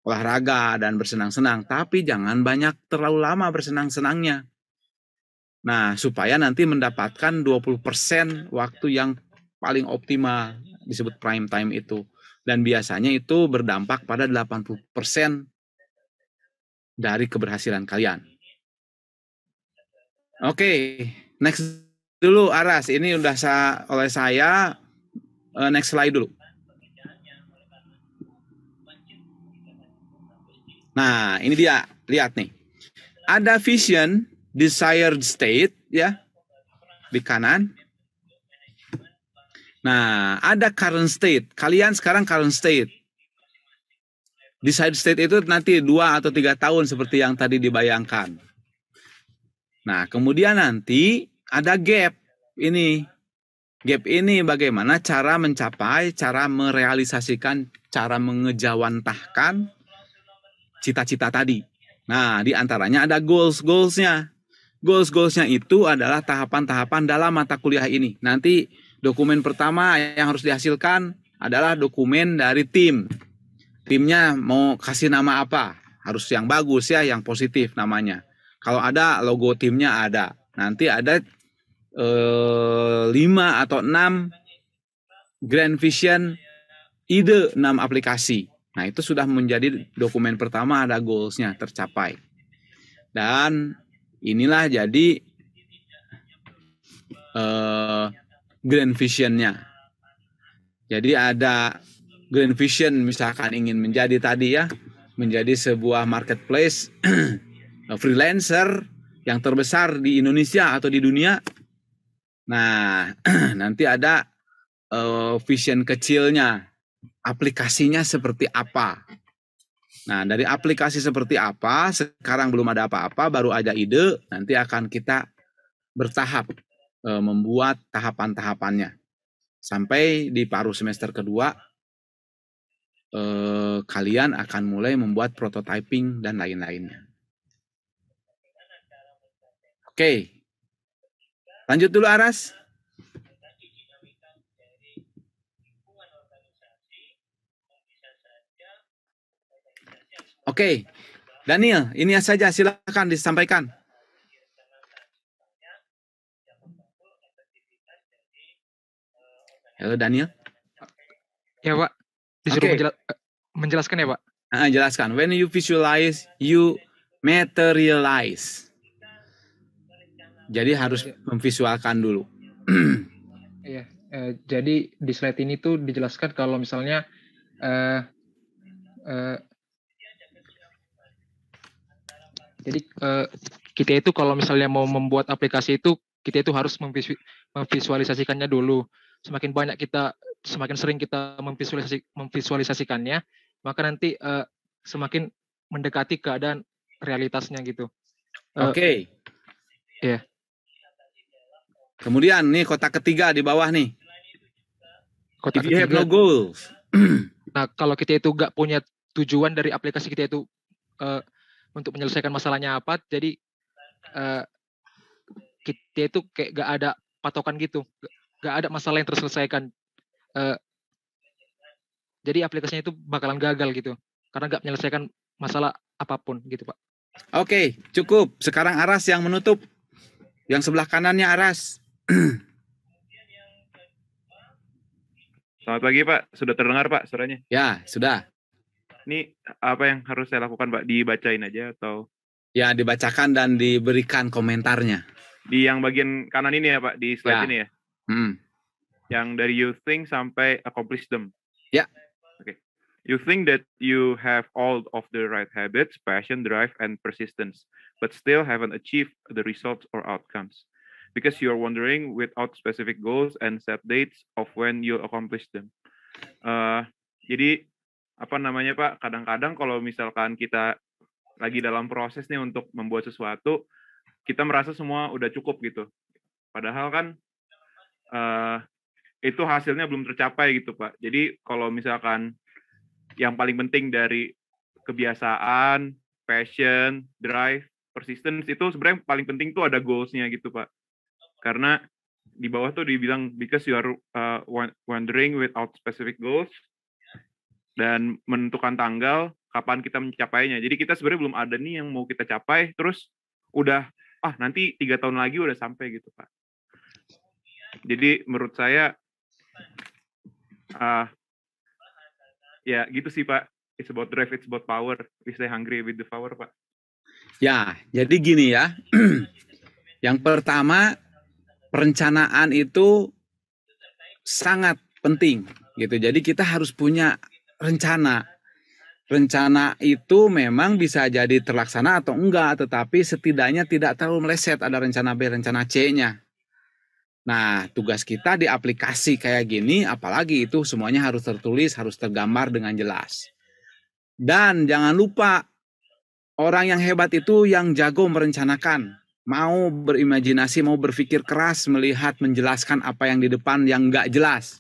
olahraga dan bersenang-senang, tapi jangan banyak terlalu lama bersenang-senangnya. Nah, supaya nanti mendapatkan 20% waktu yang paling optimal disebut prime time itu dan biasanya itu berdampak pada 80% dari keberhasilan kalian. Oke, okay, next dulu Aras, ini udah sa oleh saya uh, next slide dulu. Nah, ini dia, lihat nih. Ada vision, desired state ya di kanan Nah, ada current state. Kalian sekarang current state. Decide state itu nanti dua atau tiga tahun seperti yang tadi dibayangkan. Nah, kemudian nanti ada gap ini. Gap ini bagaimana cara mencapai, cara merealisasikan, cara mengejawantahkan cita-cita tadi. Nah, di antaranya ada goals-goalsnya. Goals-goalsnya itu adalah tahapan-tahapan dalam mata kuliah ini. Nanti Dokumen pertama yang harus dihasilkan adalah dokumen dari tim. Timnya mau kasih nama apa? Harus yang bagus ya, yang positif namanya. Kalau ada logo timnya ada. Nanti ada eh, lima 5 atau enam grand vision ide enam aplikasi. Nah, itu sudah menjadi dokumen pertama ada goalsnya tercapai. Dan inilah jadi eh, grand visionnya. Jadi ada grand vision misalkan ingin menjadi tadi ya, menjadi sebuah marketplace freelancer yang terbesar di Indonesia atau di dunia. Nah, nanti ada eh, vision kecilnya, aplikasinya seperti apa. Nah, dari aplikasi seperti apa, sekarang belum ada apa-apa, baru ada ide, nanti akan kita bertahap Eh, membuat tahapan-tahapannya. Sampai di paruh semester kedua, eh, kalian akan mulai membuat prototyping dan lain-lainnya. Oke, lanjut dulu Aras. Oke, Daniel, ini saja silakan disampaikan. Halo ya, Daniel. Ya Pak, disuruh okay. Eh, menjelaskan ya Pak. Uh, jelaskan. When you visualize, you materialize. Jadi harus ya. memvisualkan dulu. Iya. uh, jadi di slide ini tuh dijelaskan kalau misalnya uh, uh, jadi eh, kita itu kalau misalnya mau membuat aplikasi itu kita itu harus memvisualisasikannya dulu semakin banyak kita semakin sering kita memvisualisasi, memvisualisasikannya maka nanti uh, semakin mendekati keadaan realitasnya gitu. Eh, Oke. Okay. ya. Yeah. Kemudian nih kota ketiga di bawah nih. Kota If ketiga. have no goals. nah kalau kita itu gak punya tujuan dari aplikasi kita itu uh, untuk menyelesaikan masalahnya apa, jadi uh, kita itu kayak gak ada patokan gitu, gak ada masalah yang terselesaikan uh, jadi aplikasinya itu bakalan gagal gitu karena gak menyelesaikan masalah apapun gitu pak oke okay, cukup sekarang Aras yang menutup yang sebelah kanannya Aras Selamat pagi Pak, sudah terdengar Pak suaranya? Ya, sudah. Ini apa yang harus saya lakukan Pak? Dibacain aja atau? Ya, dibacakan dan diberikan komentarnya. Di yang bagian kanan ini ya Pak, di slide ya. ini ya? Hmm. Yang dari you think sampai accomplish them. Ya. Yeah. Oke. Okay. You think that you have all of the right habits, passion, drive, and persistence, but still haven't achieved the results or outcomes because you are wondering without specific goals and set dates of when you accomplish them. Uh, jadi apa namanya Pak? Kadang-kadang kalau misalkan kita lagi dalam proses nih untuk membuat sesuatu, kita merasa semua udah cukup gitu. Padahal kan uh, itu hasilnya belum tercapai gitu Pak. Jadi kalau misalkan yang paling penting dari kebiasaan, passion, drive, persistence itu sebenarnya paling penting tuh ada goalsnya gitu Pak. Karena di bawah tuh dibilang because you are uh, wandering without specific goals dan menentukan tanggal kapan kita mencapainya. Jadi kita sebenarnya belum ada nih yang mau kita capai, terus udah ah nanti tiga tahun lagi udah sampai gitu Pak. Jadi menurut saya uh, ya gitu sih Pak. It's about drive, it's about power. We stay hungry with the power, Pak. Ya, jadi gini ya. Yang pertama, perencanaan itu sangat penting gitu. Jadi kita harus punya rencana. Rencana itu memang bisa jadi terlaksana atau enggak, tetapi setidaknya tidak terlalu meleset ada rencana B, rencana C-nya Nah, tugas kita di aplikasi kayak gini, apalagi itu semuanya harus tertulis, harus tergambar dengan jelas. Dan jangan lupa, orang yang hebat itu yang jago merencanakan, mau berimajinasi, mau berpikir keras, melihat, menjelaskan apa yang di depan yang nggak jelas.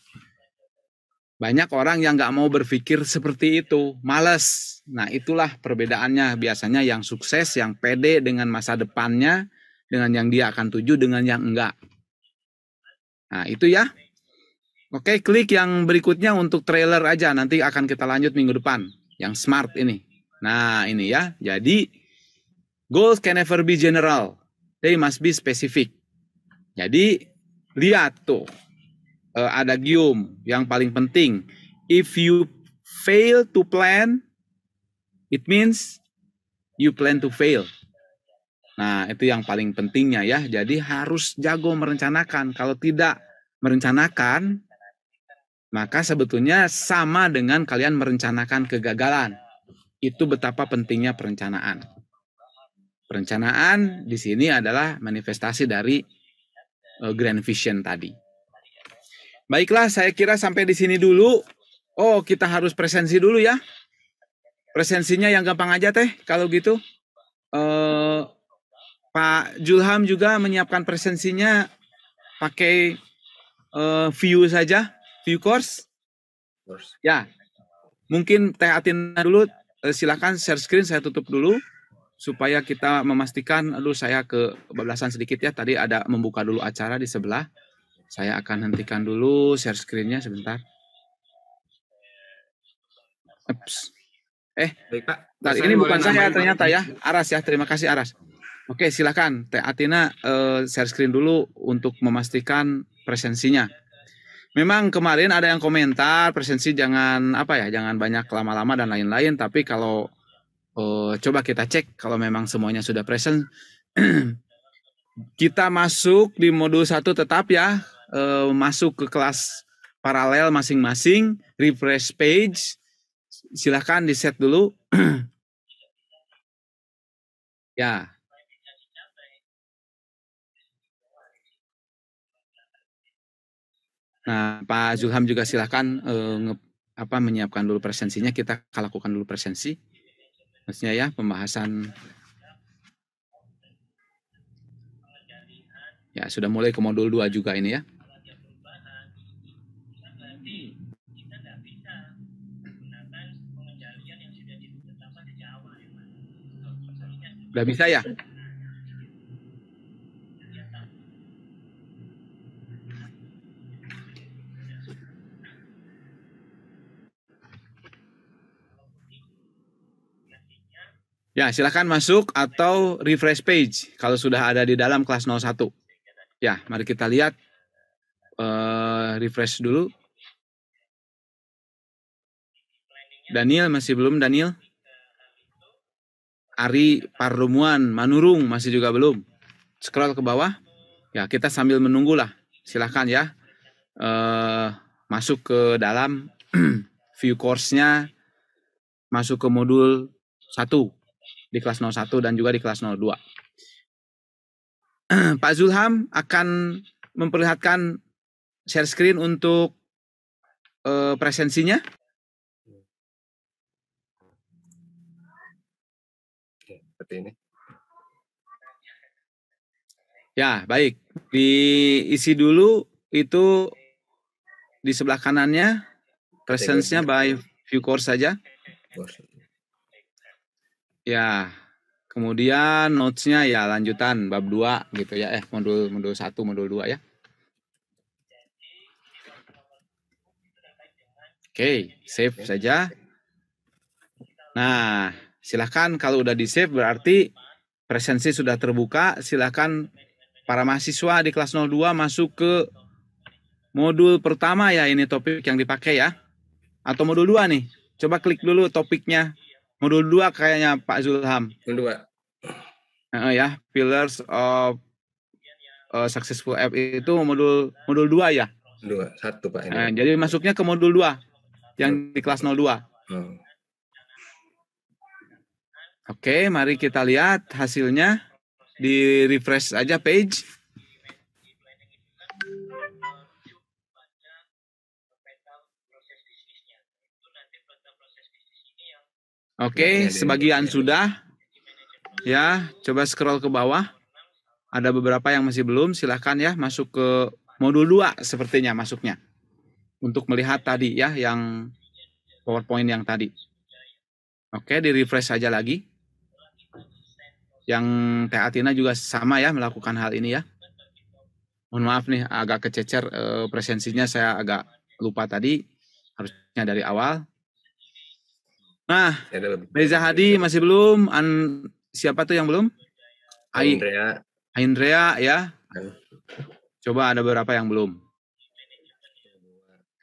Banyak orang yang nggak mau berpikir seperti itu, males. Nah, itulah perbedaannya biasanya yang sukses, yang pede dengan masa depannya, dengan yang dia akan tuju, dengan yang enggak. Nah, itu ya. Oke, klik yang berikutnya untuk trailer aja. Nanti akan kita lanjut minggu depan. Yang smart ini. Nah, ini ya. Jadi, goals can never be general. They must be specific. Jadi, lihat tuh. Uh, ada gium yang paling penting. If you fail to plan, it means you plan to fail. Nah, itu yang paling pentingnya ya. Jadi harus jago merencanakan. Kalau tidak merencanakan, maka sebetulnya sama dengan kalian merencanakan kegagalan. Itu betapa pentingnya perencanaan. Perencanaan di sini adalah manifestasi dari eh, grand vision tadi. Baiklah, saya kira sampai di sini dulu. Oh, kita harus presensi dulu ya. Presensinya yang gampang aja teh kalau gitu. Eh Pak Julham juga menyiapkan presensinya pakai uh, view saja, view course. course. Ya, mungkin Teh Atina dulu, uh, silakan share screen saya tutup dulu supaya kita memastikan, lalu saya ke bablasan sedikit ya, tadi ada membuka dulu acara di sebelah. Saya akan hentikan dulu share screennya sebentar. Eh, Baik, Pak. ini bukan saya ternyata ya, Aras ya. Terima kasih Aras. Oke, silakan. Teh Atina uh, share screen dulu untuk memastikan presensinya. Memang kemarin ada yang komentar presensi jangan apa ya, jangan banyak lama-lama dan lain-lain. Tapi kalau uh, coba kita cek kalau memang semuanya sudah presen, kita masuk di modul satu tetap ya, uh, masuk ke kelas paralel masing-masing, refresh page, silahkan di set dulu. ya, Nah, Pak Zulham juga silahkan uh, nge, apa menyiapkan dulu presensinya. Kita lakukan dulu presensi. Maksudnya ya pembahasan Ya, sudah mulai ke modul 2 juga ini ya. Sudah bisa ya? Ya, silahkan masuk atau refresh page kalau sudah ada di dalam kelas 01. Ya, mari kita lihat. Uh, refresh dulu. Daniel masih belum, Daniel? Ari Parumuan Manurung masih juga belum. Scroll ke bawah. Ya, kita sambil menunggulah. Silahkan ya. Uh, masuk ke dalam view course-nya. Masuk ke modul 1 di kelas 01 dan juga di kelas 02. Pak Zulham akan memperlihatkan share screen untuk uh, presensinya. seperti ini. Ya, baik. Diisi dulu itu di sebelah kanannya presensinya nya by view course saja. Ya, kemudian notes-nya ya lanjutan bab 2 gitu ya, eh modul modul 1, modul 2 ya. Oke, okay, save saja. Nah, silahkan kalau udah di save berarti presensi sudah terbuka, silahkan para mahasiswa di kelas 02 masuk ke modul pertama ya ini topik yang dipakai ya. Atau modul 2 nih. Coba klik dulu topiknya modul 2 kayaknya Pak Zulham. Modul 2. Uh, ya, Pillars of uh, Successful App itu modul modul 2 ya? Dua, satu Pak. Ini. Uh, jadi masuknya ke modul 2 yang di kelas 02. Hmm. Oke, okay, mari kita lihat hasilnya. Di refresh aja page. Oke, okay, sebagian sudah. Ya, coba scroll ke bawah. Ada beberapa yang masih belum, silahkan ya masuk ke modul 2 sepertinya masuknya. Untuk melihat tadi ya yang PowerPoint yang tadi. Oke, okay, di refresh saja lagi. Yang Teh Atina juga sama ya melakukan hal ini ya. Mohon maaf nih agak kececer eh, presensinya saya agak lupa tadi. Harusnya dari awal. Nah, Reza Hadi masih belum. An siapa tuh yang belum? Aindrea. Aindrea ya. Coba ada berapa yang belum?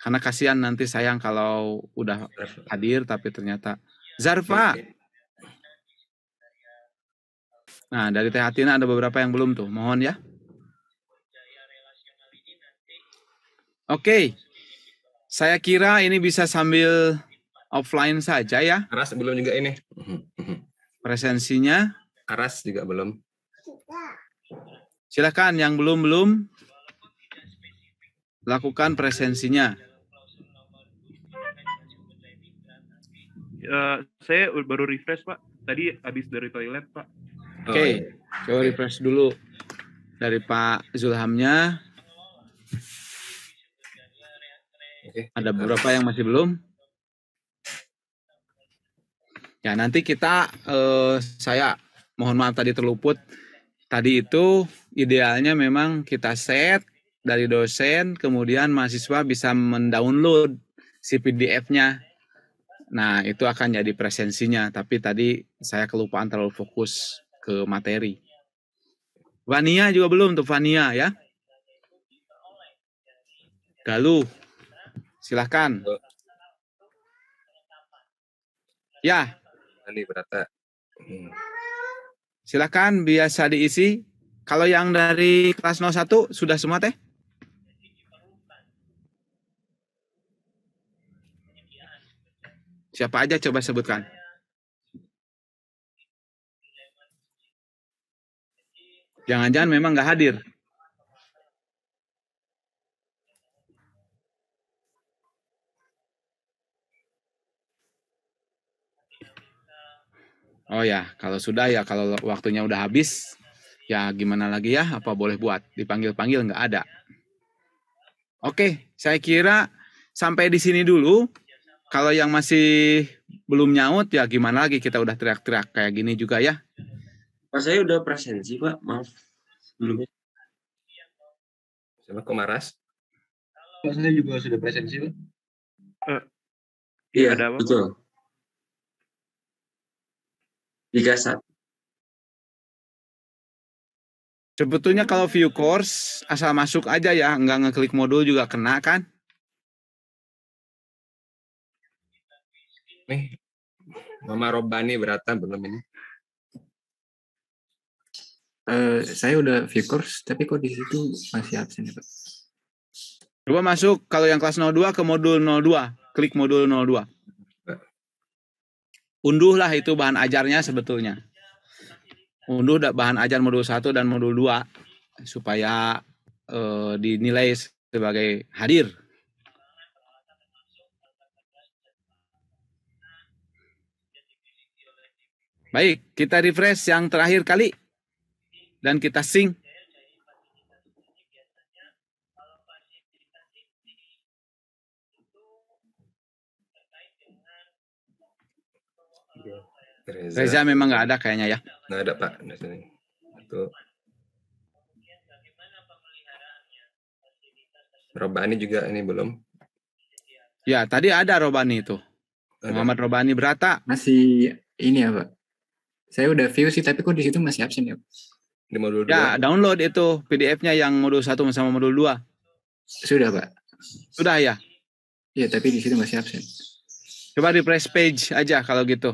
Karena kasihan nanti sayang kalau udah hadir tapi ternyata Zarfa. Nah, dari Teh Hatina ada beberapa yang belum tuh. Mohon ya. Oke. Okay. Saya kira ini bisa sambil offline saja ya. Aras belum juga ini. Presensinya? Aras juga belum. Silahkan yang belum-belum lakukan presensinya. Uh, saya baru refresh Pak. Tadi habis dari toilet Pak. Oh, Oke, okay. Iya. coba refresh dulu dari Pak Zulhamnya. Okay. Ada beberapa yang masih belum. Ya nanti kita eh, saya mohon maaf tadi terluput. Tadi itu idealnya memang kita set dari dosen, kemudian mahasiswa bisa mendownload si PDF-nya. Nah itu akan jadi presensinya. Tapi tadi saya kelupaan terlalu fokus ke materi. Vania juga belum untuk Vania ya. Galuh, silahkan. Ya, kali berata. Hmm. Silahkan biasa diisi. Kalau yang dari kelas 01 sudah semua teh? Siapa aja coba sebutkan. Jangan-jangan memang nggak hadir. Oh ya, kalau sudah ya kalau waktunya udah habis ya gimana lagi ya? Apa boleh buat? Dipanggil-panggil nggak ada. Oke, saya kira sampai di sini dulu. Kalau yang masih belum nyaut ya gimana lagi kita udah teriak-teriak kayak gini juga ya. Pak saya udah presensi Pak, maaf. Belum. Sama Kemaras. Pak saya juga sudah presensi Pak. Uh, iya, ada apa? Betul. Liga 1. Sebetulnya kalau view course asal masuk aja ya, nggak ngeklik modul juga kena kan? Nih, Mama Robani beratan belum ini. Uh, saya udah view course, tapi kok di situ masih absen ya, Pak? Coba masuk kalau yang kelas 02 ke modul 02, klik modul 02 unduhlah itu bahan ajarnya sebetulnya. Unduh bahan ajar modul 1 dan modul 2 supaya e, dinilai sebagai hadir. Baik, kita refresh yang terakhir kali dan kita sing. Reza, Reza memang nggak ada kayaknya ya. Nggak ada Pak. Itu. Robani juga ini belum. Ya tadi ada Robani itu. Ada. Muhammad Robani Berata. Masih ini ya Pak. Saya udah view sih tapi kok di situ masih absen ya. Di modul ya, 2. Ya, download itu PDF-nya yang modul 1 sama modul 2. Sudah, Pak. Sudah ya? Iya, tapi di situ masih absen. Coba refresh page aja kalau gitu.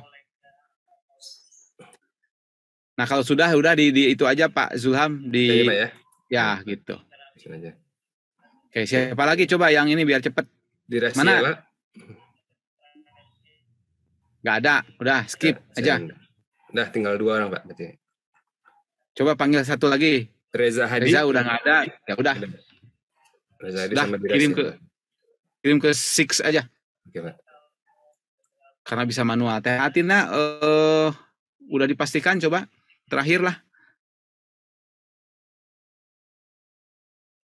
Nah kalau sudah udah di, di itu aja Pak Zulham di ya, ya, gitu. Aja. Oke siapa lagi coba yang ini biar cepet. Di Rasyala. Mana? Gak ada, udah skip ya, aja. Udah tinggal dua orang Pak berarti. Coba panggil satu lagi. Reza Hadi. Reza udah nggak ada, ya udah. Reza Hadi udah, sama kirim ke kirim ke six aja. Oke Pak. Karena bisa manual. Hati-hati nah, eh, uh, udah dipastikan coba terakhir lah.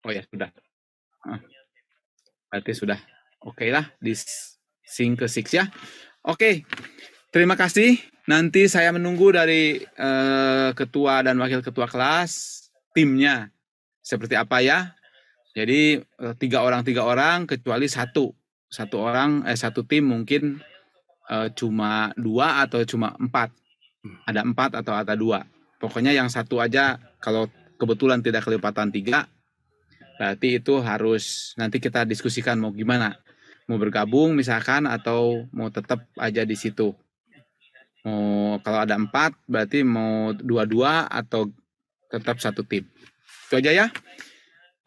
Oh ya, sudah. Ah. Berarti sudah. Oke okay lah, di sing ke six ya. Oke, okay. terima kasih. Nanti saya menunggu dari uh, ketua dan wakil ketua kelas timnya seperti apa ya. Jadi uh, tiga orang tiga orang kecuali satu satu orang eh satu tim mungkin uh, cuma dua atau cuma empat Hmm. Ada empat atau ada dua. Pokoknya yang satu aja kalau kebetulan tidak kelipatan tiga, berarti itu harus nanti kita diskusikan mau gimana. Mau bergabung misalkan atau mau tetap aja di situ. Mau kalau ada empat berarti mau dua-dua atau tetap satu tim. Itu aja ya.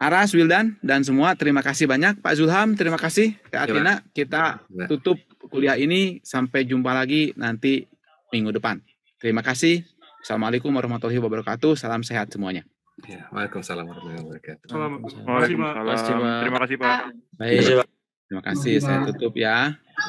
Aras, Wildan, dan semua terima kasih banyak. Pak Zulham, terima kasih. Iya, kita iya. tutup kuliah ini. Sampai jumpa lagi nanti minggu depan. Terima kasih. Assalamualaikum warahmatullahi wabarakatuh. Salam sehat semuanya. Ya, Waalaikumsalam warahmatullahi wabarakatuh. Waalaikumsalam. Terima kasih, Pak. Baik. Terima kasih. Saya tutup ya.